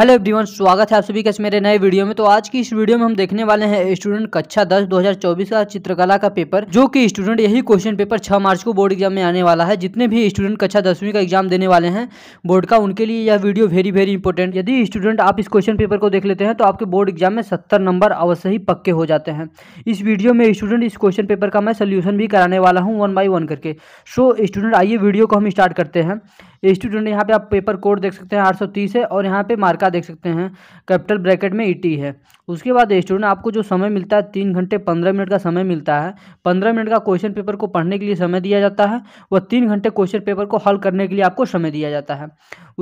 hello everyone स्वागत है आप सभी का इस मेरे नए वीडियो में तो आज की इस वीडियो में हम देखने वाले हैं स्टूडेंट कक्षा 10 2024 का चित्रकला का पेपर जो कि स्टूडेंट यही क्वेश्चन पेपर 6 मार्च को बोर्ड एग्जाम में आने वाला है जितने भी स्टूडेंट कक्षा दसवीं का एग्जाम देने वाले हैं बोर्ड का उनके लिए यह वीडियो वेरी वेरी इंपॉर्टेंट यदि स्टूडेंट आप इस क्वेश्चन पेपर को देख लेते हैं तो आपके बोर्ड एग्जाम में सत्तर नंबर अवश्य ही पक्के हो जाते हैं इस वीडियो में स्टूडेंट इस क्वेश्चन पेपर का मैं सोल्यूशन भी कराने वाला हूँ वन बाई वन करके सो स्टूडेंट आइए वीडियो को हम स्टार्ट करते हैं स्टूडेंट यहाँ पे आप पेपर कोड देख सकते हैं आठ है और यहाँ पे मार्का देख सकते हैं कैपिटल ब्रैकेट में ई e है उसके बाद स्टूडेंट आपको जो समय मिलता है तीन घंटे पंद्रह मिनट का समय मिलता है पंद्रह मिनट का क्वेश्चन पेपर को पढ़ने के लिए समय दिया जाता है व तीन घंटे क्वेश्चन पेपर को हल करने के लिए आपको समय दिया जाता है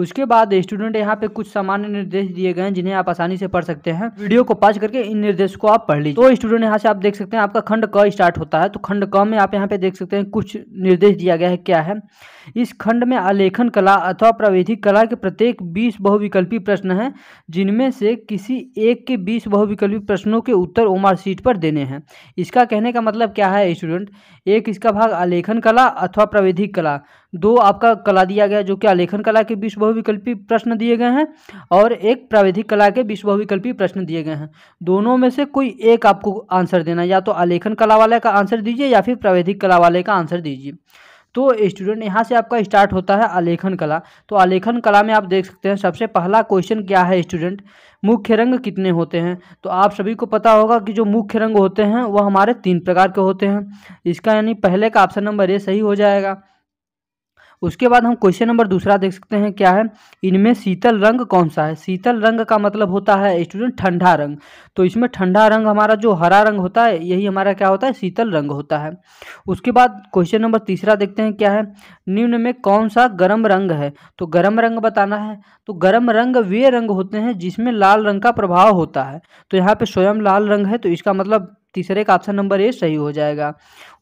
उसके बाद स्टूडेंट यहाँ पे कुछ सामान्य निर्देश दिए गए हैं जिन्हें आप आसानी से पढ़ सकते हैं वीडियो को पाज करके इन निर्देश को आप पढ़ लीजिए तो स्टूडेंट यहाँ से आप देख सकते हैं आपका खंड क स्टार्ट होता है तो खंड क में आप यहाँ पे देख सकते हैं कुछ निर्देश दिया गया है क्या है इस खंड में आलेखन कला अथवा प्राविधिक कला के प्रत्येक बीस बहुविकल्पी प्रश्न है जिनमें से किसी एक के बीस बहुविकल्पी प्रश्नों के उत्तर ओमार सीट पर देने हैं इसका कहने का मतलब क्या है स्टूडेंट एक इसका भाग आलेखन कला अथवा प्राविधिक कला दो आपका कला दिया गया जो कि आलेखन कला के बीस बहुविकल्पी प्रश्न दिए गए हैं और एक प्रावेधिक कला के बीस बहुविकल्पी प्रश्न दिए गए हैं दोनों में से कोई एक आपको आंसर देना या तो आलेखन कला वाले का आंसर दीजिए या फिर प्रावेधिक कला वाले का आंसर दीजिए तो स्टूडेंट यहाँ से आपका स्टार्ट होता है आलेखन कला तो आलेखन कला में आप देख सकते हैं सबसे पहला क्वेश्चन क्या है स्टूडेंट मुख्य रंग कितने होते हैं तो आप सभी को पता होगा कि जो मुख्य रंग होते हैं वह हमारे तीन प्रकार के होते हैं इसका यानी पहले का ऑप्शन नंबर ए सही हो जाएगा उसके बाद हम क्वेश्चन नंबर दूसरा देख सकते हैं क्या है इनमें शीतल रंग कौन सा है शीतल रंग का मतलब होता है स्टूडेंट ठंडा रंग तो इसमें ठंडा रंग हमारा जो हरा रंग होता है यही हमारा क्या होता है शीतल रंग होता है उसके बाद क्वेश्चन नंबर तीसरा देखते हैं क्या है निम्न में कौन सा गर्म रंग है तो गर्म रंग बताना है तो गर्म रंग वे रंग होते हैं जिसमें लाल रंग का प्रभाव होता है तो यहाँ पे स्वयं लाल रंग है तो इसका मतलब तीसरे का ऑप्शन नंबर ए सही हो जाएगा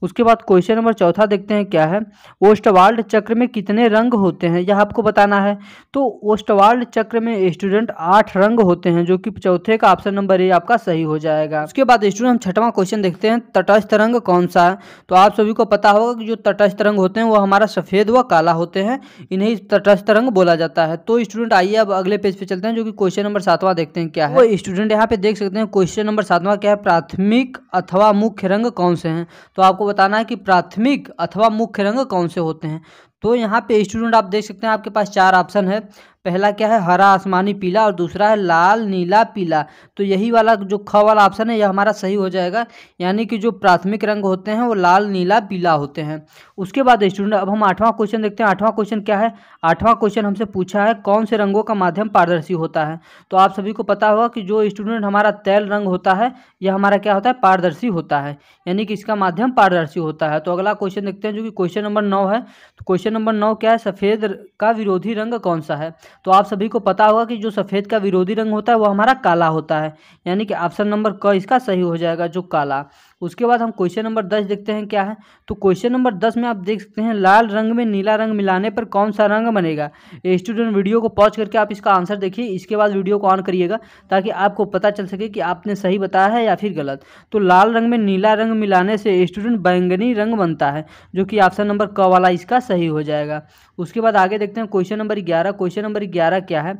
उसके बाद क्वेश्चन नंबर चौथा देखते हैं क्या है ओस्टवाल्ड चक्र में कितने रंग होते हैं यह आपको बताना है तो ओस्टवाल्ड चक्र में स्टूडेंट आठ रंग होते हैं जो कि चौथे का ऑप्शन नंबर ए आपका सही हो जाएगा उसके बाद स्टूडेंट हम छठवां क्वेश्चन देखते हैं तटस्थ रंग कौन सा है तो आप सभी को पता होगा कि जो तटस्थ रंग होते हैं वो हमारा सफ़ेद व काला होते हैं इन्हें तटस्थ रंग बोला जाता है तो स्टूडेंट आइए अब अगले पेज पे चलते हैं जो कि क्वेश्चन नंबर सातवां देखते हैं क्या है वो तो स्टूडेंट यहाँ पे देख सकते हैं क्वेश्चन नंबर सातवां क्या है प्राथमिक अथवा मुख्य रंग कौन से हैं तो आपको बताना है कि प्राथमिक अथवा मुख्य रंग कौन से होते हैं तो यहाँ पे स्टूडेंट आप देख सकते हैं आपके पास चार ऑप्शन है पहला क्या है हरा आसमानी पीला और दूसरा है लाल नीला पीला तो यही वाला जो ख वाला ऑप्शन है यह हमारा सही हो जाएगा यानी कि जो प्राथमिक रंग होते हैं वो लाल नीला पीला होते हैं उसके बाद स्टूडेंट अब हम आठवां क्वेश्चन देखते हैं आठवां क्वेश्चन क्या है आठवां क्वेश्चन हमसे पूछा है कौन से रंगों का माध्यम पारदर्शी होता है तो आप सभी को पता होगा कि जो स्टूडेंट हमारा तैल रंग होता है यह हमारा क्या होता है पारदर्शी होता है यानी कि इसका माध्यम पारदर्शी होता है तो अगला क्वेश्चन देखते हैं जो कि क्वेश्चन नंबर नौ है तो क्वेश्चन नंबर नौ क्या है सफ़ेद का विरोधी रंग कौन सा है तो आप सभी को पता होगा कि जो सफ़ेद का विरोधी रंग होता है वो हमारा काला होता है यानी कि ऑप्शन नंबर क इसका सही हो जाएगा जो काला उसके बाद हम क्वेश्चन नंबर दस देखते हैं क्या है तो क्वेश्चन नंबर दस में आप देख सकते हैं लाल रंग में नीला रंग मिलाने पर कौन सा रंग बनेगा स्टूडेंट वीडियो को पॉज करके आप इसका आंसर देखिए इसके बाद वीडियो को ऑन करिएगा ताकि आपको पता चल सके कि आपने सही बताया है या फिर गलत तो लाल रंग में नीला रंग मिलाने से स्टूडेंट बैंगनी रंग बनता है जो कि ऑप्शन नंबर क वाला इसका सही हो जाएगा उसके बाद आगे देखते हैं क्वेश्चन नंबर ग्यारह क्वेश्चन नंबर ग्यारह क्या है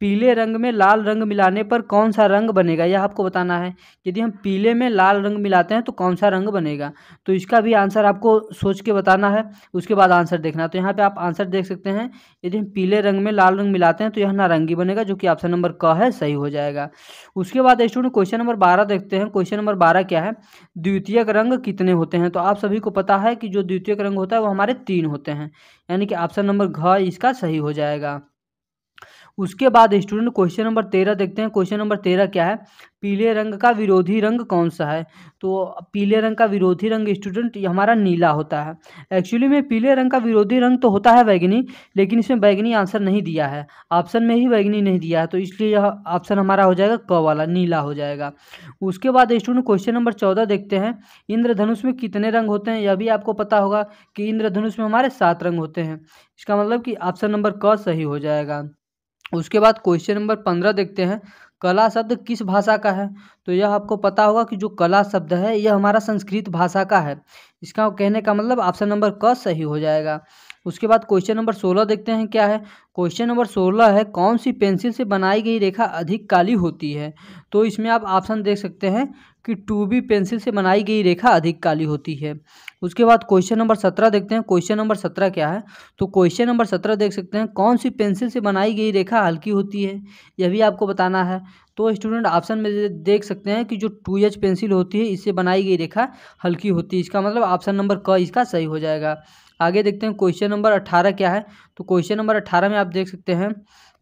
पीले रंग में लाल रंग मिलाने पर कौन सा रंग बनेगा यह आपको बताना है यदि हम पीले में लाल रंग मिलाते हैं तो कौन सा रंग बनेगा तो इसका भी आंसर आपको सोच के बताना है उसके बाद आंसर देखना तो यहाँ पे आप आंसर देख सकते हैं यदि हम पीले रंग में लाल रंग मिलाते हैं तो यह नारंगी बनेगा जो कि ऑप्शन नंबर क है सही हो जाएगा उसके बाद स्टूडेंट क्वेश्चन नंबर बारह देखते हैं क्वेश्चन नंबर बारह क्या है द्वितीय रंग कितने होते हैं तो आप सभी को पता है कि जो द्वितीय रंग होता है वो हमारे तीन होते हैं यानी कि ऑप्शन नंबर घ इसका सही हो जाएगा उसके बाद स्टूडेंट क्वेश्चन नंबर तेरह देखते हैं क्वेश्चन नंबर तेरह क्या है पीले रंग का विरोधी रंग कौन सा है तो पीले रंग का विरोधी रंग स्टूडेंट हमारा नीला होता है एक्चुअली में पीले रंग का विरोधी रंग तो होता है बैगनी लेकिन इसमें बैगनी आंसर नहीं दिया है ऑप्शन में ही बैगनी नहीं दिया है तो इसलिए यह ऑप्शन हमारा हो जाएगा क वाला नीला हो जाएगा उसके बाद स्टूडेंट क्वेश्चन नंबर चौदह देखते हैं इंद्रधनुष में कितने रंग होते हैं यह भी आपको पता होगा कि इंद्रधनुष में हमारे सात रंग होते हैं इसका मतलब कि ऑप्शन नंबर क सही हो जाएगा उसके बाद क्वेश्चन नंबर पंद्रह देखते हैं कला शब्द किस भाषा का है तो यह आपको पता होगा कि जो कला शब्द है यह हमारा संस्कृत भाषा का है इसका कहने का मतलब ऑप्शन नंबर क सही हो जाएगा उसके बाद क्वेश्चन नंबर सोलह देखते हैं क्या है क्वेश्चन नंबर सोलह है कौन सी पेंसिल से बनाई गई रेखा अधिक काली होती है तो इसमें आप ऑप्शन देख सकते हैं कि टू बी पेंसिल से बनाई गई रेखा अधिक काली होती है उसके बाद क्वेश्चन नंबर सत्रह देखते हैं क्वेश्चन नंबर सत्रह क्या है तो क्वेश्चन नंबर सत्रह देख सकते हैं कौन सी पेंसिल से बनाई गई रेखा हल्की होती है यह भी आपको बताना है तो स्टूडेंट ऑप्शन में देख सकते हैं कि जो टू एच पेंसिल होती है इससे बनाई गई रेखा हल्की होती है इसका मतलब ऑप्शन नंबर क इसका सही हो जाएगा आगे देखते हैं क्वेश्चन नंबर अट्ठारह क्या है तो क्वेश्चन नंबर अट्ठारह में आप देख सकते हैं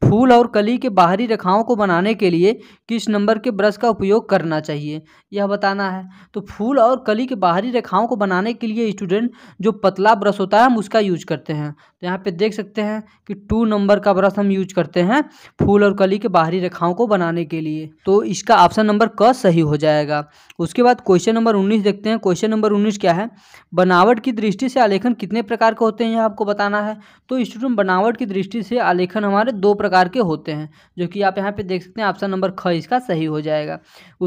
फूल और कली के बाहरी रेखाओं को बनाने के लिए किस नंबर के ब्रश का उपयोग करना चाहिए यह बताना है तो फूल और कली के बाहरी रेखाओं को बनाने के लिए स्टूडेंट जो पतला ब्रश होता है हम उसका यूज करते हैं तो यहाँ पे देख सकते हैं कि टू नंबर का ब्रश हम यूज करते हैं फूल और कली के बाहरी रेखाओं को बनाने के लिए तो इसका ऑप्शन नंबर क सही हो जाएगा उसके बाद क्वेश्चन नंबर उन्नीस देखते हैं क्वेश्चन नंबर उन्नीस क्या है बनावट की दृष्टि से आलेखन कितने प्रकार के होते हैं यह आपको बताना है तो स्टूडेंट बनावट की दृष्टि से आलेखन हमारे दो प्रकार प्रकार के होते हैं जो कि आप यहाँ पे देख सकते हैं ऑप्शन नंबर ख इसका सही हो जाएगा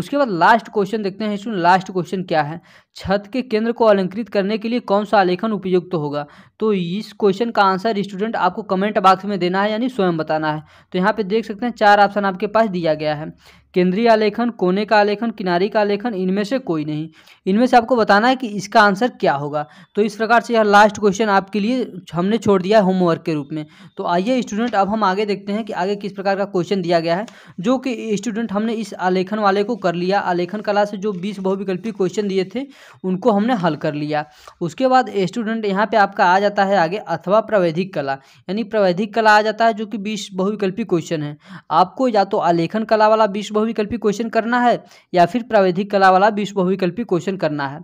उसके बाद लास्ट क्वेश्चन देखते हैं इसमें लास्ट क्वेश्चन क्या है छत के केंद्र को अलंकृत करने के लिए कौन सा आलेखन उपयुक्त तो होगा तो इस क्वेश्चन का आंसर स्टूडेंट आपको कमेंट बॉक्स में देना है यानी स्वयं बताना है तो यहाँ पे देख सकते हैं चार ऑप्शन आपके पास दिया गया है केंद्रीय आलेखन कोने का आलेखन किनारी का आलेखन इनमें से कोई नहीं इनमें से आपको बताना है कि इसका आंसर क्या होगा तो इस प्रकार से यह लास्ट क्वेश्चन आपके लिए हमने छोड़ दिया है होमवर्क के रूप में तो आइए स्टूडेंट अब हम आगे देखते हैं कि आगे किस प्रकार का क्वेश्चन दिया गया है जो कि स्टूडेंट हमने इस आलेखन वाले को कर लिया आलेखन कला से जो बीस बहुविकल्पी क्वेश्चन दिए थे उनको हमने हल कर लिया उसके बाद स्टूडेंट यहाँ पर आपका आ जाता है आगे अथवा प्रवैधिक कला यानी प्रवैधिक कला आ जाता है जो कि बीस बहुविकल्पी क्वेश्चन है आपको या तो आलेखन कला वाला बीस बहुविकल्पी क्वेश्चन करना है या फिर प्राविधिक कला वाला बीस बहुविकल्पी क्वेश्चन करना है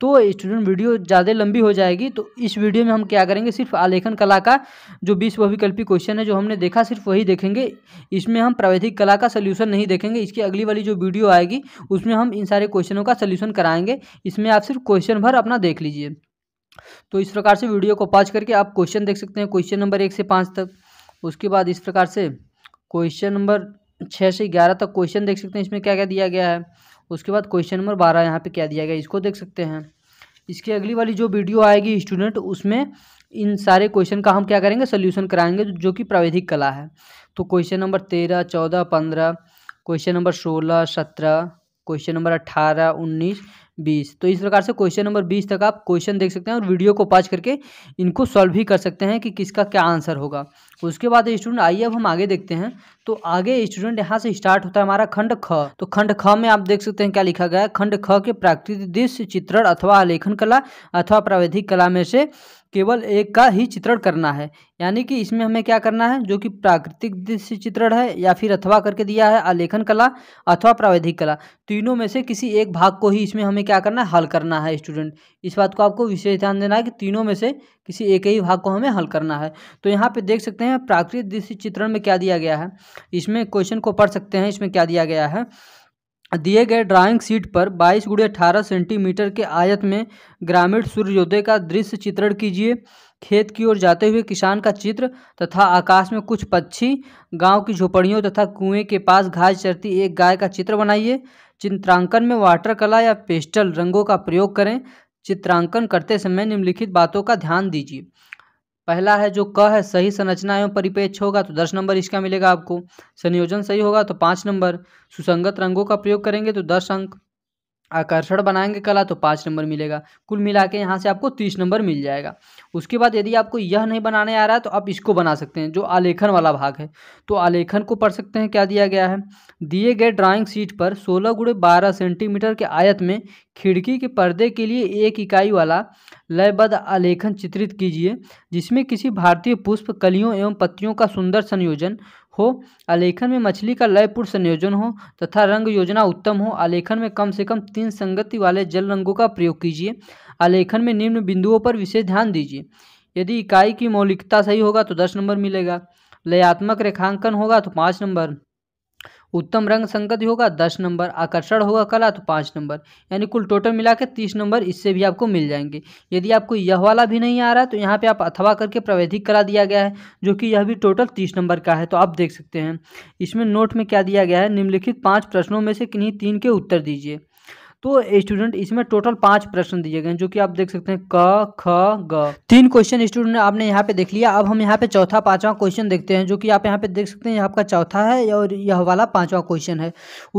तो स्टूडेंट वीडियो ज़्यादा लंबी हो जाएगी तो इस वीडियो में हम क्या करेंगे सिर्फ आलेखन कला का जो बीस बहुविकल्पी क्वेश्चन है जो हमने देखा सिर्फ वही देखेंगे इसमें हम प्राविधिक कला का सोल्यूशन नहीं देखेंगे इसकी अगली वाली जो वीडियो आएगी उसमें हम इन सारे क्वेश्चनों का सोल्यूशन कराएंगे इसमें आप सिर्फ क्वेश्चन भर अपना देख लीजिए तो इस प्रकार से वीडियो को पॉज करके आप क्वेश्चन देख सकते हैं क्वेश्चन नंबर एक से पाँच तक उसके बाद इस प्रकार से क्वेश्चन नंबर छः से ग्यारह तक क्वेश्चन देख सकते हैं इसमें क्या क्या दिया गया है उसके बाद क्वेश्चन नंबर बारह यहाँ पे क्या दिया गया इसको देख सकते हैं इसकी अगली वाली जो वीडियो आएगी स्टूडेंट उसमें इन सारे क्वेश्चन का हम क्या करेंगे सोल्यूशन कराएंगे जो कि प्राविधिक कला है तो क्वेश्चन नंबर तेरह चौदह पंद्रह क्वेश्चन नंबर सोलह सत्रह क्वेश्चन नंबर अट्ठारह उन्नीस बीस तो इस प्रकार से क्वेश्चन नंबर बीस तक आप क्वेश्चन देख सकते हैं और वीडियो को पाज करके इनको सॉल्व भी कर सकते हैं कि किसका क्या आंसर होगा उसके बाद स्टूडेंट आइए अब हम आगे देखते हैं तो आगे स्टूडेंट यहाँ से स्टार्ट होता है हमारा खंड ख तो खंड ख में आप देख सकते हैं क्या लिखा गया है खंड ख के प्राकृतिक दृश्य चित्रण अथवा लेखन कला अथवा प्राविधिक कला में से केवल एक का ही चित्रण करना है यानी कि इसमें हमें क्या करना है जो कि प्राकृतिक दृश्य चित्रण है या फिर अथवा करके दिया है आलेखन कला अथवा प्रावैधिक कला तीनों में से किसी एक भाग को ही इसमें हमें क्या करना है हल करना है स्टूडेंट इस बात को आपको विशेष ध्यान देना है कि तीनों में से किसी एक ही भाग को हमें हल करना है तो यहाँ पे देख सकते हैं प्राकृतिक दृश्य चित्रण में क्या दिया गया है इसमें क्वेश्चन को पढ़ सकते हैं इसमें क्या दिया गया है दिए गए ड्राइंग शीट पर बाईस गुड़े अठारह सेंटीमीटर के आयत में ग्रामीण सूर्योदय का दृश्य चित्रण कीजिए खेत की ओर जाते हुए किसान का चित्र तथा आकाश में कुछ पक्षी गांव की झोपड़ियों तथा कुएं के पास घास चरती एक गाय का चित्र बनाइए चित्रांकन में वाटर कला या पेस्टल रंगों का प्रयोग करें चित्रांकन करते समय निम्नलिखित बातों का ध्यान दीजिए पहला है जो क है सही संरचना एवं परिपेक्ष होगा तो दस नंबर इसका मिलेगा आपको संयोजन सही होगा तो पाँच नंबर सुसंगत रंगों का प्रयोग करेंगे तो दस अंक आकर्षण बनाएंगे कला तो पाँच नंबर मिलेगा कुल मिला के यहाँ से आपको तीस नंबर मिल जाएगा उसके बाद यदि आपको यह नहीं बनाने आ रहा है तो आप इसको बना सकते हैं जो आलेखन वाला भाग है तो आलेखन को पढ़ सकते हैं क्या दिया गया है दिए गए ड्राइंग शीट पर सोलह गुड़े बारह सेंटीमीटर के आयत में खिड़की के पर्दे के लिए एक इकाई वाला लयबद्ध आलेखन चित्रित कीजिए जिसमें किसी भारतीय पुष्प कलियों एवं पत्तियों का सुंदर संयोजन हो आलेखन में मछली का लयपूर्ण संयोजन हो तथा रंग योजना उत्तम हो आलेखन में कम से कम तीन संगति वाले जल रंगों का प्रयोग कीजिए आलेखन में निम्न बिंदुओं पर विशेष ध्यान दीजिए यदि इकाई की मौलिकता सही होगा तो दस नंबर मिलेगा लयात्मक रेखांकन होगा तो पाँच नंबर उत्तम रंग संगत होगा दस नंबर आकर्षण होगा कला तो पाँच नंबर यानी कुल टोटल मिला के तीस नंबर इससे भी आपको मिल जाएंगे यदि आपको यह वाला भी नहीं आ रहा है तो यहाँ पे आप अथवा करके प्रवैधिक कला दिया गया है जो कि यह भी टोटल तीस नंबर का है तो आप देख सकते हैं इसमें नोट में क्या दिया गया है निम्नलिखित पाँच प्रश्नों में से किन्हीं तीन के उत्तर दीजिए तो स्टूडेंट इसमें टोटल पांच प्रश्न दिए गए हैं जो कि आप देख सकते हैं क ख ग तीन क्वेश्चन स्टूडेंट आपने यहाँ पे देख लिया अब हम यहाँ पे चौथा पांचवा क्वेश्चन देखते हैं जो कि आप यहाँ पे देख सकते हैं आपका चौथा है और यह वाला पांचवा क्वेश्चन है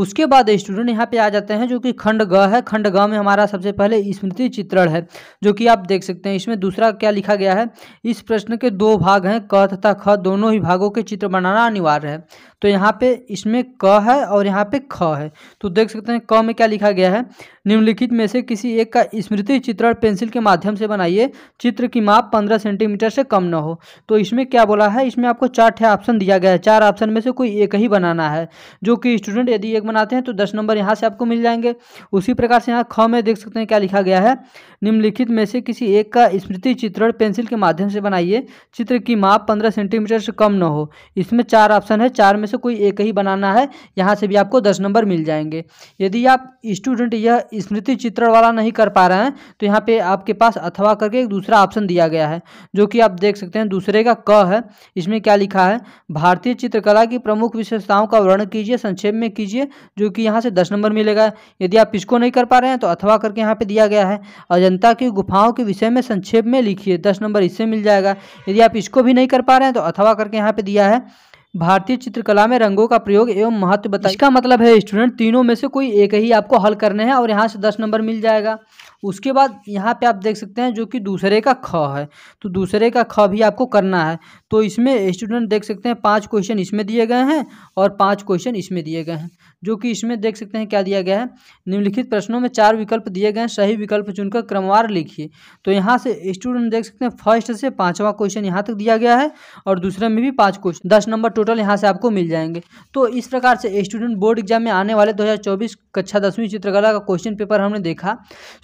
उसके बाद स्टूडेंट यहाँ पे आ जाते हैं जो कि खंड ग है खंड ग में हमारा सबसे पहले स्मृति चित्रण है जो कि आप देख सकते हैं इसमें दूसरा क्या लिखा गया है इस प्रश्न के दो भाग हैं क तथा ख दोनों ही भागों के चित्र बनाना अनिवार्य है तो यहाँ पे इसमें क है और यहाँ पे ख है तो देख सकते हैं क में क्या लिखा गया है निम्नलिखित में से किसी एक का स्मृति चित्रण पेंसिल के माध्यम से बनाइए चित्र की माप पंद्रह सेंटीमीटर से कम न हो तो इसमें क्या बोला है इसमें आपको चार ठे ऑप्शन दिया गया है चार ऑप्शन में से कोई एक ही बनाना है जो कि स्टूडेंट यदि एक बनाते हैं तो दस नंबर यहाँ से आपको मिल जाएंगे उसी प्रकार से यहाँ ख में देख सकते हैं क्या लिखा गया है निम्नलिखित में से किसी एक का स्मृति चित्रण पेंसिल के माध्यम से बनाइए चित्र की माप पंद्रह सेंटीमीटर से कम न हो इसमें चार ऑप्शन है चार में से कोई एक ही बनाना है यहाँ से भी आपको दस नंबर मिल जाएंगे यदि आप स्टूडेंट यह स्मृति चित्रण वाला नहीं कर पा रहे हैं तो यहाँ पे आपके पास अथवा करके एक दूसरा ऑप्शन दिया गया है जो कि आप देख सकते हैं दूसरे का क है इसमें क्या लिखा है भारतीय चित्रकला की प्रमुख विशेषताओं का वर्णन कीजिए संक्षेप में कीजिए जो कि यहाँ से दस नंबर मिलेगा यदि आप इसको नहीं कर पा रहे हैं तो अथवा करके यहाँ पे दिया गया है अजंता की गुफाओं के विषय में संक्षेप में लिखिए दस नंबर इससे मिल जाएगा यदि आप इसको भी नहीं कर पा रहे हैं तो अथवा करके यहाँ पे दिया है भारतीय चित्रकला में रंगों का प्रयोग एवं महत्व बताए इसका मतलब है स्टूडेंट तीनों में से कोई एक ही आपको हल करने हैं और यहाँ से दस नंबर मिल जाएगा उसके बाद यहाँ पे आप देख सकते हैं जो कि दूसरे का ख है तो दूसरे का ख भी आपको करना है तो इसमें स्टूडेंट देख सकते हैं पाँच क्वेश्चन इसमें दिए गए हैं और पाँच क्वेश्चन इसमें दिए गए हैं जो कि इसमें देख सकते हैं क्या दिया गया है निम्नलिखित प्रश्नों में चार विकल्प दिए गए हैं सही विकल्प चुनकर क्रमवार लिखिए तो यहाँ से स्टूडेंट देख सकते हैं फर्स्ट से पाँचवा क्वेश्चन यहाँ तक दिया गया है और दूसरे में भी पाँच क्वेश्चन दस नंबर टोटल टोटल यहाँ से आपको मिल जाएंगे तो इस प्रकार से स्टूडेंट बोर्ड एग्जाम में आने वाले 2024 कक्षा दसवीं चित्रकला का क्वेश्चन पेपर हमने देखा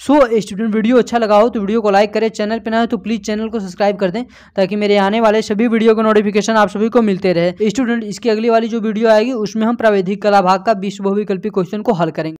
सो स्टूडेंट वीडियो अच्छा लगा हो तो वीडियो को लाइक करें चैनल पर ना हो तो प्लीज़ चैनल को सब्सक्राइब कर दें ताकि मेरे आने वाले सभी वीडियो का नोटिफिकेशन आप सभी को मिलते रहे स्टूडेंट इसकी अगली वाली जो वीडियो आएगी उसमें हम प्रावैधिक कला भाग का विश्वविकल्पी क्वेश्चन को हल करेंगे